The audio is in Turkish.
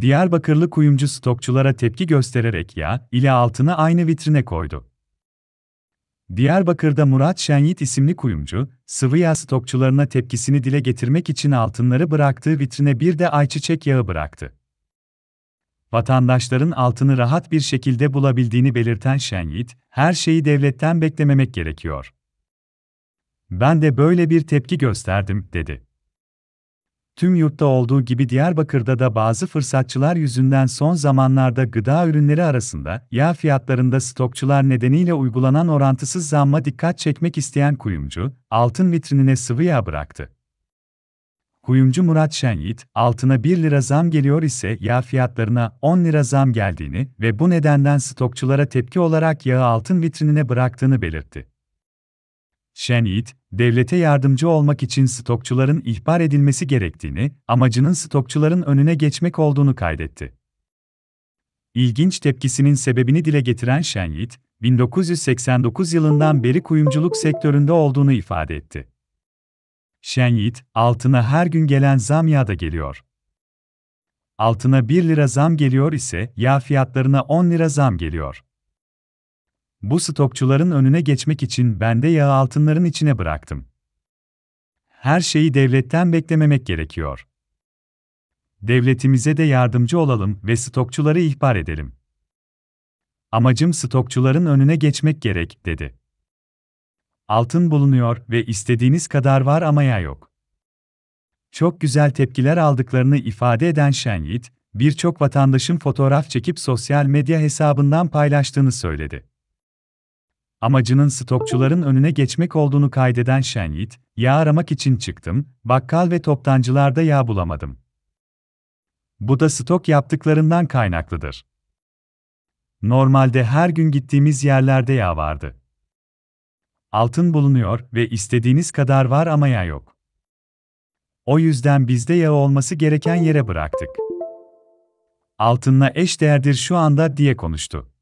Diyarbakırlı kuyumcu stokçulara tepki göstererek yağ ile altını aynı vitrine koydu. Diyarbakır'da Murat Şenyit isimli kuyumcu, sıvı yağ stokçularına tepkisini dile getirmek için altınları bıraktığı vitrine bir de ayçiçek yağı bıraktı. Vatandaşların altını rahat bir şekilde bulabildiğini belirten Şenyit, her şeyi devletten beklememek gerekiyor. Ben de böyle bir tepki gösterdim, dedi. Tüm yurtta olduğu gibi Diyarbakır'da da bazı fırsatçılar yüzünden son zamanlarda gıda ürünleri arasında yağ fiyatlarında stokçular nedeniyle uygulanan orantısız zamma dikkat çekmek isteyen kuyumcu, altın vitrinine sıvı yağ bıraktı. Kuyumcu Murat Şenyit, altına 1 lira zam geliyor ise yağ fiyatlarına 10 lira zam geldiğini ve bu nedenden stokçulara tepki olarak yağı altın vitrinine bıraktığını belirtti. Shen devlete yardımcı olmak için stokçuların ihbar edilmesi gerektiğini, amacının stokçuların önüne geçmek olduğunu kaydetti. İlginç tepkisinin sebebini dile getiren Shen 1989 yılından beri kuyumculuk sektöründe olduğunu ifade etti. Shen altına her gün gelen zam ya da geliyor. Altına 1 lira zam geliyor ise yağ fiyatlarına 10 lira zam geliyor. Bu stokçuların önüne geçmek için ben de yağı altınların içine bıraktım. Her şeyi devletten beklememek gerekiyor. Devletimize de yardımcı olalım ve stokçuları ihbar edelim. Amacım stokçuların önüne geçmek gerek, dedi. Altın bulunuyor ve istediğiniz kadar var ama ya yok. Çok güzel tepkiler aldıklarını ifade eden Şenyit, birçok vatandaşın fotoğraf çekip sosyal medya hesabından paylaştığını söyledi amacının stokçuların önüne geçmek olduğunu kaydeden Şenyit, yağ aramak için çıktım, bakkal ve toptancılarda yağ bulamadım. Bu da stok yaptıklarından kaynaklıdır. Normalde her gün gittiğimiz yerlerde yağ vardı. Altın bulunuyor ve istediğiniz kadar var ama yağ yok. O yüzden bizde yağ olması gereken yere bıraktık. Altınla eş değerdir şu anda diye konuştu.